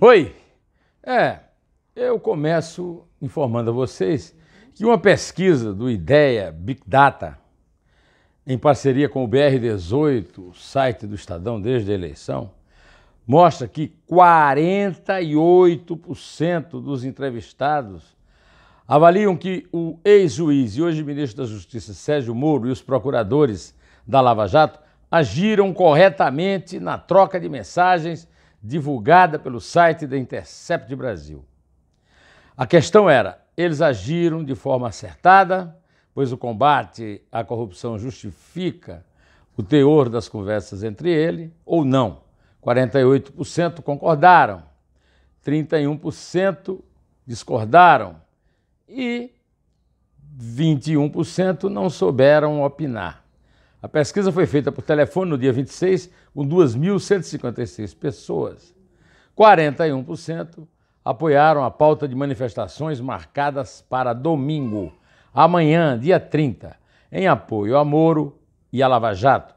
Oi! É, eu começo informando a vocês que uma pesquisa do IDEA Big Data, em parceria com o BR18, o site do Estadão desde a eleição, mostra que 48% dos entrevistados avaliam que o ex-juiz e hoje ministro da Justiça Sérgio Moro e os procuradores da Lava Jato agiram corretamente na troca de mensagens divulgada pelo site da Intercept Brasil. A questão era: eles agiram de forma acertada, pois o combate à corrupção justifica o teor das conversas entre ele, ou não? 48% concordaram, 31% discordaram e 21% não souberam opinar. A pesquisa foi feita por telefone no dia 26, com 2.156 pessoas. 41% apoiaram a pauta de manifestações marcadas para domingo, amanhã, dia 30, em apoio a Moro e a Lava Jato.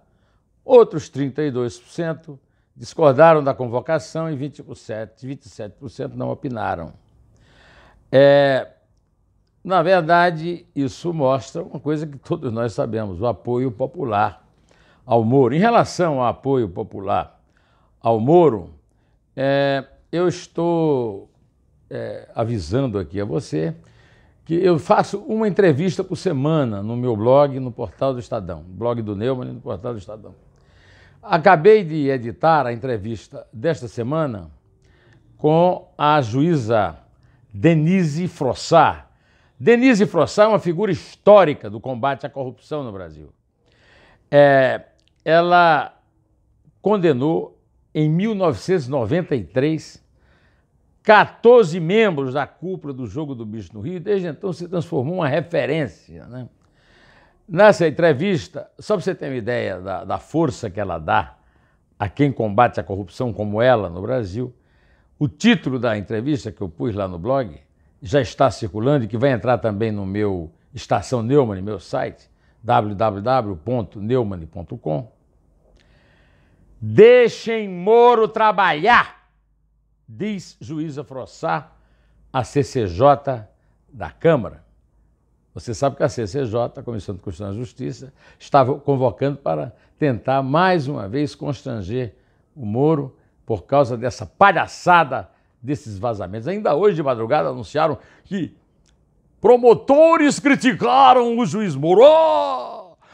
Outros 32% discordaram da convocação e 27%, 27 não opinaram. É, na verdade, isso mostra uma coisa que todos nós sabemos: o apoio popular ao Moro. Em relação ao apoio popular ao Moro, é, eu estou é, avisando aqui a você que eu faço uma entrevista por semana no meu blog, no portal do Estadão, blog do Neumann e no portal do Estadão. Acabei de editar a entrevista desta semana com a juíza Denise Frossard, Denise Frossá é uma figura histórica do combate à corrupção no Brasil. É, ela condenou em 1993 14 membros da cúpula do Jogo do Bicho no Rio, desde então se transformou em uma referência. Né? Nessa entrevista, só para você ter uma ideia da, da força que ela dá a quem combate a corrupção como ela no Brasil, o título da entrevista que eu pus lá no blog já está circulando e que vai entrar também no meu Estação Neumann, meu site, www.neumann.com. Deixem Moro trabalhar, diz juíza Frossá, a CCJ da Câmara. Você sabe que a CCJ, a Comissão de Constituição e Justiça, estava convocando para tentar mais uma vez constranger o Moro por causa dessa palhaçada desses vazamentos. Ainda hoje de madrugada anunciaram que promotores criticaram o juiz Moro.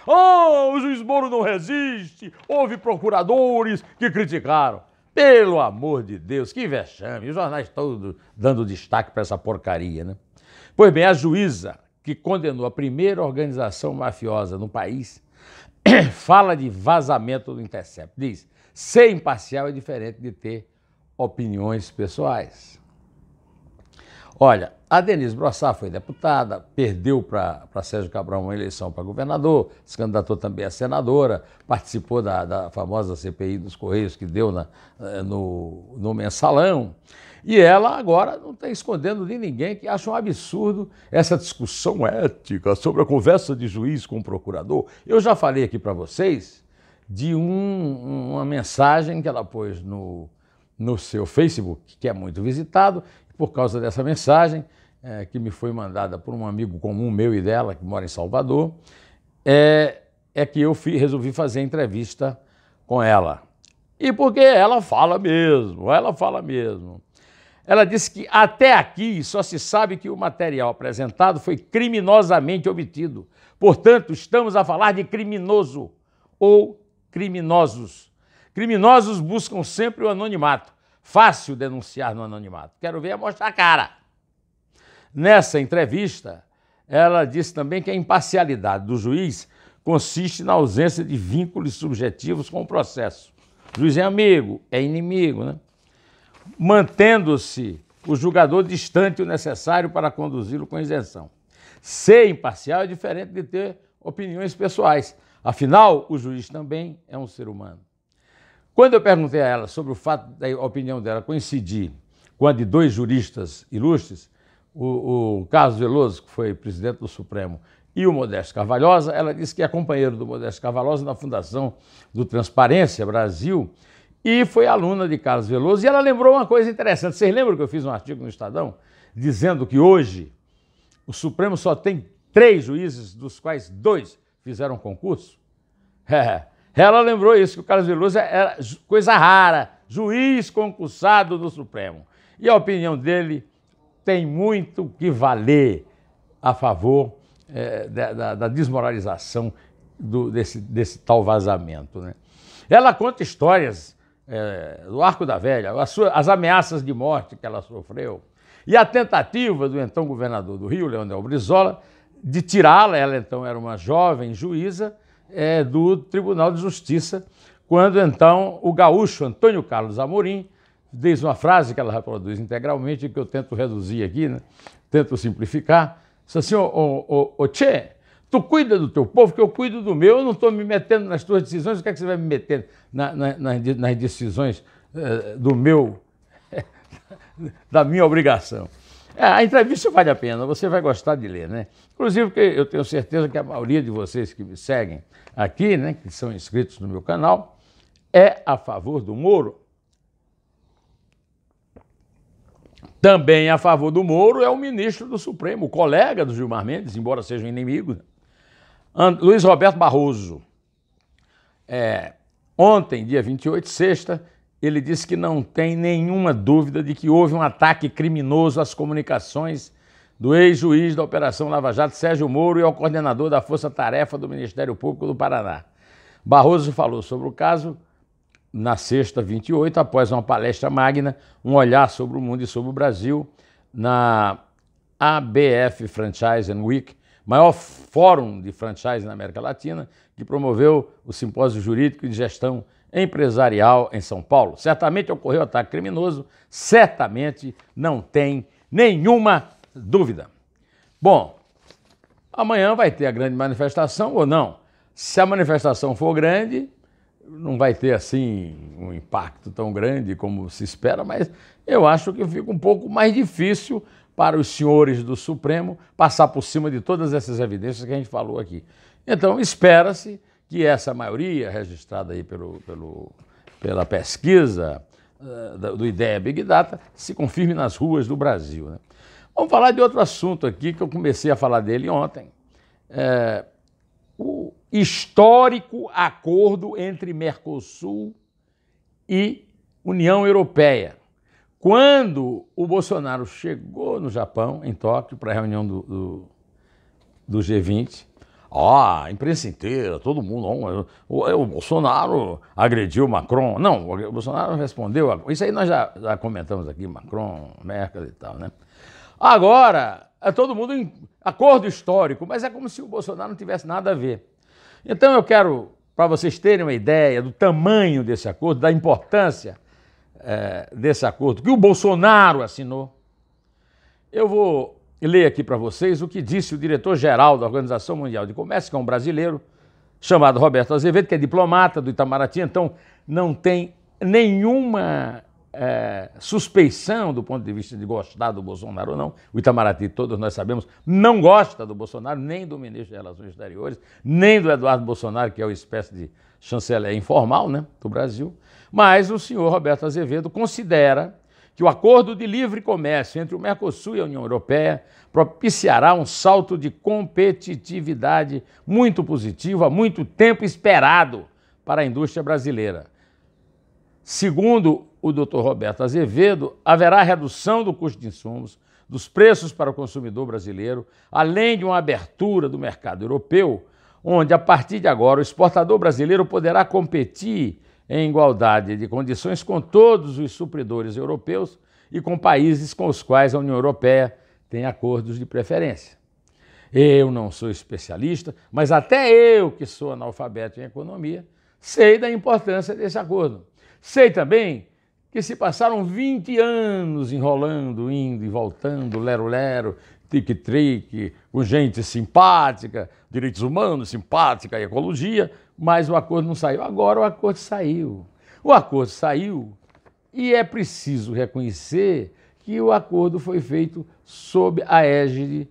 oh, o juiz Moro não resiste. Houve procuradores que criticaram. Pelo amor de Deus, que vexame. Os jornais estão dando destaque para essa porcaria, né? Pois bem, a juíza que condenou a primeira organização mafiosa no país fala de vazamento do Intercept. Diz: ser imparcial é diferente de ter opiniões pessoais. Olha, a Denise Brossá foi deputada, perdeu para Sérgio Cabral uma eleição para governador, se candidatou também a senadora, participou da, da famosa CPI dos Correios que deu na, eh, no, no mensalão. E ela agora não está escondendo de ninguém que acha um absurdo essa discussão ética sobre a conversa de juiz com o procurador. Eu já falei aqui para vocês de um, uma mensagem que ela pôs no, no seu Facebook, que é muito visitado, por causa dessa mensagem é, que me foi mandada por um amigo comum meu e dela, que mora em Salvador, é, é que eu fui, resolvi fazer entrevista com ela. E porque ela fala mesmo, ela fala mesmo. Ela disse que até aqui só se sabe que o material apresentado foi criminosamente obtido. Portanto, estamos a falar de criminoso ou criminosos Criminosos buscam sempre o anonimato. Fácil denunciar no anonimato. Quero ver a é mostrar a cara. Nessa entrevista, ela disse também que a imparcialidade do juiz consiste na ausência de vínculos subjetivos com o processo. O juiz é amigo, é inimigo, né? Mantendo-se o julgador distante o necessário para conduzi-lo com isenção. Ser imparcial é diferente de ter opiniões pessoais. Afinal, o juiz também é um ser humano. Quando eu perguntei a ela sobre o fato da opinião dela coincidir com a de dois juristas ilustres, o, o Carlos Veloso, que foi presidente do Supremo, e o Modesto Carvalhosa, ela disse que é companheiro do Modesto Carvalhosa na fundação do Transparência Brasil e foi aluna de Carlos Veloso. E ela lembrou uma coisa interessante. Vocês lembram que eu fiz um artigo no Estadão dizendo que hoje o Supremo só tem três juízes, dos quais dois fizeram concurso? É. Ela lembrou isso, que o Carlos Veloso é, era coisa rara, juiz concursado do Supremo. E a opinião dele tem muito que valer a favor é, da, da, da, desmoralização do, desse, desse, tal vazamento. Né? Ela conta histórias é, do Arco da Velha, as, as ameaças de morte que ela sofreu e a tentativa do então governador do Rio, Leonel Brizola, de tirá-la, ela então era uma jovem juíza, é, do Tribunal de Justiça, quando então o gaúcho Antônio Carlos Amorim diz uma frase que ela reproduz integralmente, que eu tento reduzir aqui, né? tento simplificar, diz assim, ô, ô, tchê, tu cuida do teu povo que eu cuido do meu, eu não estou me metendo nas tuas decisões, o que é que você vai me meter na, na, nas decisões uh, do meu, da minha obrigação? É, a entrevista vale a pena, você vai gostar de ler, né? Inclusive, porque eu tenho certeza que a maioria de vocês que me seguem aqui, né, que são inscritos no meu canal, é a favor do Moro. Também a favor do Moro é o ministro do Supremo, o colega do Gilmar Mendes, embora seja um inimigo, And Luiz Roberto Barroso. É, ontem, dia 28, sexta, ele disse que não tem nenhuma dúvida de que houve um ataque criminoso às comunicações do ex-juiz da Operação Lava Jato, Sérgio Moro, e ao coordenador da Força Tarefa do Ministério Público do Paraná. Barroso falou sobre o caso na sexta 28, após uma palestra magna, um olhar sobre o mundo e sobre o Brasil, na ABF Franchising Week, maior fórum de franchise na América Latina, que promoveu o simpósio jurídico e de gestão empresarial em São Paulo. Certamente ocorreu ataque criminoso, certamente não tem nenhuma dúvida. Bom, amanhã vai ter a grande manifestação ou não? Se a manifestação for grande, não vai ter assim um impacto tão grande como se espera, mas eu acho que fica um pouco mais difícil para os senhores do Supremo passar por cima de todas essas evidências que a gente falou aqui. Então, espera-se que essa maioria registrada aí pelo, pelo pela pesquisa uh, do Ideia Big Data se confirme nas ruas do Brasil. Né? Vamos falar de outro assunto aqui que eu comecei a falar dele ontem. É, o histórico acordo entre Mercosul e União Europeia. Quando o Bolsonaro chegou no Japão, em Tóquio, para a reunião do, do, do G20, ó, a imprensa inteira, todo mundo, o, é, o, Bolsonaro agrediu Macron. Não, o Bolsonaro respondeu, isso aí nós já, já comentamos aqui, Macron, Merkel e tal, né? Agora, é todo mundo em acordo histórico, mas é como se o Bolsonaro não tivesse nada a ver. Então eu quero, para vocês terem uma ideia do tamanho desse acordo, da importância é, desse acordo que o Bolsonaro assinou, eu vou ler aqui para vocês o que disse o diretor-geral da Organização Mundial de Comércio, que é um brasileiro, chamado Roberto Azevedo, que é diplomata do Itamaraty, então não tem nenhuma é, suspeição do ponto de vista de gostar do Bolsonaro ou não. O Itamaraty, todos nós sabemos, não gosta do Bolsonaro, nem do ministro de Relações Exteriores, nem do Eduardo Bolsonaro, que é uma espécie de chanceler informal né, do Brasil. Mas o senhor Roberto Azevedo considera que o acordo de livre comércio entre o Mercosul e a União Europeia propiciará um salto de competitividade muito positivo, há muito tempo esperado para a indústria brasileira. Segundo o Dr. Roberto Azevedo, haverá redução do custo de insumos, dos preços para o consumidor brasileiro, além de uma abertura do mercado europeu, onde a partir de agora o exportador brasileiro poderá competir em igualdade de condições com todos os supridores europeus e com países com os quais a União Europeia tem acordos de preferência. Eu não sou especialista, mas até eu, que sou analfabeto em economia, sei da importância desse acordo. Sei também que se passaram 20 anos enrolando, indo e voltando, lero-lero, tic tric com gente simpática, direitos humanos, simpática, ecologia, mas o acordo não saiu. Agora o acordo saiu. O acordo saiu e é preciso reconhecer que o acordo foi feito sob a égide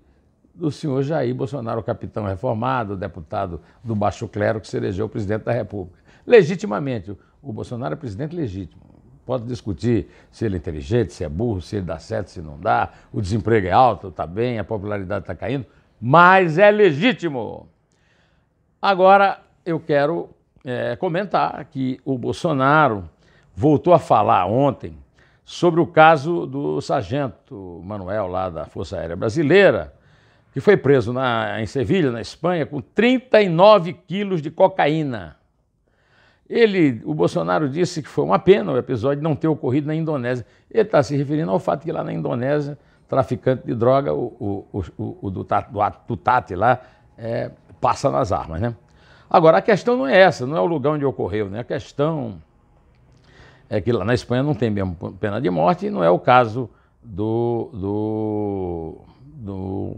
do senhor Jair Bolsonaro, capitão reformado, deputado do baixo clero que se elegeu presidente da República. Legitimamente, o Bolsonaro é presidente legítimo. Pode discutir se ele é inteligente, se é burro, se ele dá certo, se não dá, o desemprego é alto, está bem, a popularidade está caindo, mas é legítimo. Agora, eu quero é, comentar que o Bolsonaro voltou a falar ontem sobre o caso do sargento Manuel, lá da Força Aérea Brasileira, que foi preso na, em Sevilha, na Espanha, com 39 quilos de cocaína. Ele, o Bolsonaro disse que foi uma pena o episódio não ter ocorrido na Indonésia. Ele está se referindo ao fato que lá na Indonésia, traficante de droga, o, o, o, o do, do, do Tati lá, é, passa nas armas, né? Agora, a questão não é essa, não é o lugar onde ocorreu, né? A questão é que lá na Espanha não tem mesmo pena de morte e não é o caso do, do, do,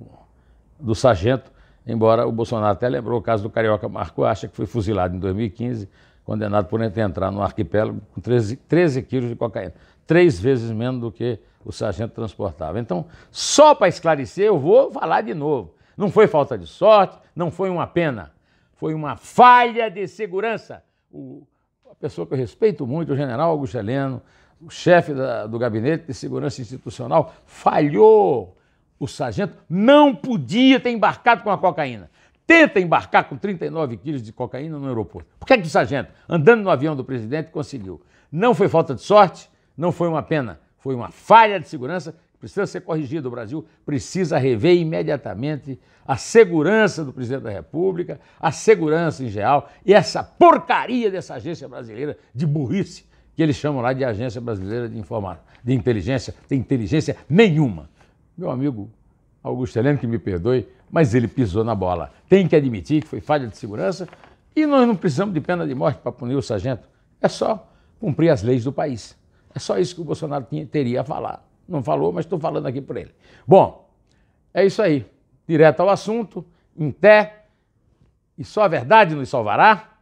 do sargento, embora o Bolsonaro até lembrou o caso do carioca Marco Acha, que foi fuzilado em 2015, condenado por entrar no arquipélago com 13, 13 quilos de cocaína, três vezes menos do que o sargento transportava. Então, só para esclarecer, eu vou falar de novo. Não foi falta de sorte, não foi uma pena foi uma falha de segurança. O, uma pessoa que eu respeito muito, o general Augusto Heleno, o chefe da, do gabinete de segurança institucional, falhou. O sargento não podia ter embarcado com a cocaína. Tenta embarcar com 39 quilos de cocaína no aeroporto. Por que, é que o sargento, andando no avião do presidente, conseguiu? Não foi falta de sorte, não foi uma pena, foi uma falha de segurança precisa ser corrigido. O Brasil precisa rever imediatamente a segurança do presidente da República, a segurança em geral e essa porcaria dessa agência brasileira de burrice que eles chamam lá de Agência Brasileira de Informar, de Inteligência, tem inteligência nenhuma. Meu amigo Augusto Heleno, que me perdoe, mas ele pisou na bola. Tem que admitir que foi falha de segurança e nós não precisamos de pena de morte para punir o sargento. É só cumprir as leis do país. É só isso que o Bolsonaro tinha, teria a falar. Não falou, mas estou falando aqui por ele. Bom, é isso aí. Direto ao assunto, em pé, e só a verdade nos salvará.